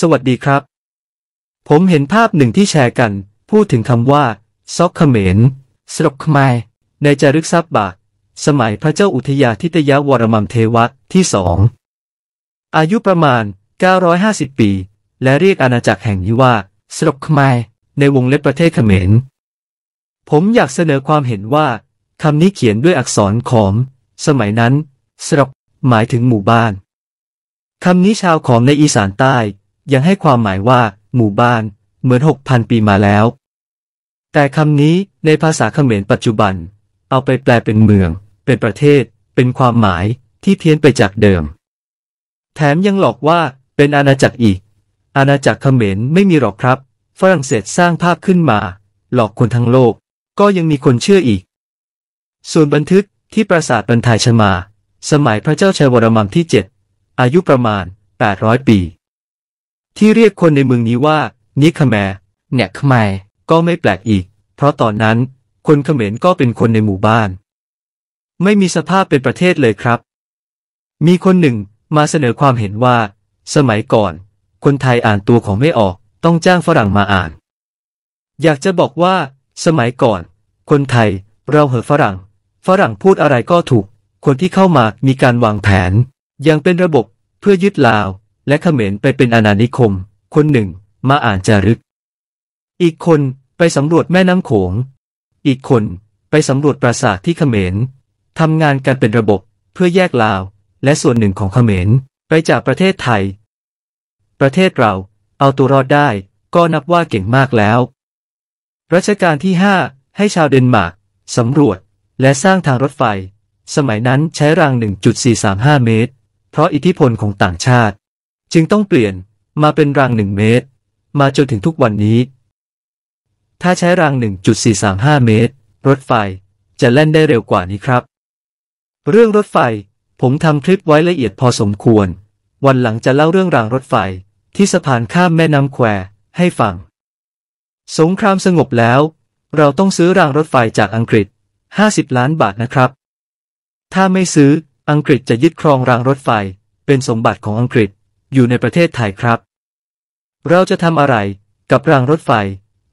สวัสดีครับ ผมเห็นภาพหนึ่งที่แชร์กัน พูดถึงคำว่าซอกเขมรสลบขมายในจารึกซับบากสมัยพระเจ้าอุทยาทิตยวรมัมเทวะที่สองอายุประมาณ 950 ปี และเรียกอาณาจักรแห่งนี้ว่าสลบขมายในวงเล็บประเทศเขมร ผมอยากเสนอความเห็นว่าคำนี้เขียนด้วยอักษรขอม สมัยนั้นสลบหมายถึงหมู่บ้านคำนี้ชาวขอมในอีสานใต้ยังให้ความหมายว่าหมู่บ้านเหมือนหกพันปีมาแล้ว แต่คำนี้ในภาษาเขมรปัจจุบัน เอาไปแปลเป็นเมือง เป็นประเทศ เป็นความหมายที่เพี้ยนไปจากเดิม แถมยังหลอกว่า เป็นอาณาจักรอีก อาณาจักรเขมรไม่มีหรอกครับ ฝรั่งเศสสร้างภาพขึ้นมา หลอกคนทั้งโลก ก็ยังมีคนเชื่ออีก ส่วนบันทึกที่ปราสาทบรรทายชมา สมัยพระเจ้าชัยวรมันที่7อายุประมาณ 800 ปีที่เรียกคนในเมืองนี้ว่า นิคแมเนี่ยขมายก็ไม่แปลกอีก เพราะตอนนั้น คนเขมรก็เป็นคนในหมู่บ้าน ไม่มีสภาพเป็นประเทศเลยครับ มีคนหนึ่งมาเสนอความเห็นว่า สมัยก่อน คนไทยอ่านตัวของไม่ออกต้องจ้างฝรั่งมาอ่าน อยากจะบอกว่า สมัยก่อน คนไทย เราเหอฝรั่ง ฝรั่งพูดอะไรก็ถูก คนที่เข้ามามีการวางแผนยังเป็นระบบเพื่อยึดลาวและเขมรไปเป็นอาณานิคม คนหนึ่งมาอ่านจารึก อีกคนไปสำรวจแม่น้ำโขง อีกคนไปสำรวจปราสาทที่เขมรทำงานกันเป็นระบบเพื่อแยกลาวและส่วนหนึ่งของเขมรไปจากประเทศไทย ประเทศเราเอาตัวรอดได้ก็นับว่าเก่งมากแล้ว รัชกาลที่ 5 ให้ชาวเดนมาร์กสำรวจและสร้างทางรถไฟ สมัยนั้นใช้ราง1.435เมตร เพราะอิทธิพลของต่างชาติจึงต้องเปลี่ยนมาเป็นรางหนึ่งเมตร มาจนถึงทุกวันนี้ ถ้าใช้ราง 1.435 เมตร รถไฟจะแล่นได้เร็วกว่านี้ครับ เรื่องรถไฟผมทำคลิปไว้ละเอียดพอสมควร วันหลังจะเล่าเรื่องรางรถไฟที่สะพานข้ามแม่น้ำแควให้ฟัง สงครามสงบแล้ว เราต้องซื้อรางรถไฟจากอังกฤษ 50 ล้านบาทนะครับ ถ้าไม่ซื้ออังกฤษจะยึดครองรางรถไฟ เป็นสมบัติของอังกฤษอยู่ในประเทศไทยครับ เราจะทำอะไรกับรางรถไฟ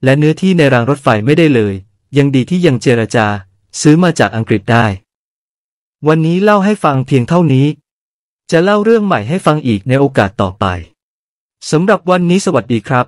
และเนื้อที่ในรางรถไฟไม่ได้เลย ยังดีที่ยังเจรจาซื้อมาจากอังกฤษได้ วันนี้เล่าให้ฟังเพียงเท่านี้ จะเล่าเรื่องใหม่ให้ฟังอีกในโอกาสต่อไป สำหรับวันนี้สวัสดีครับ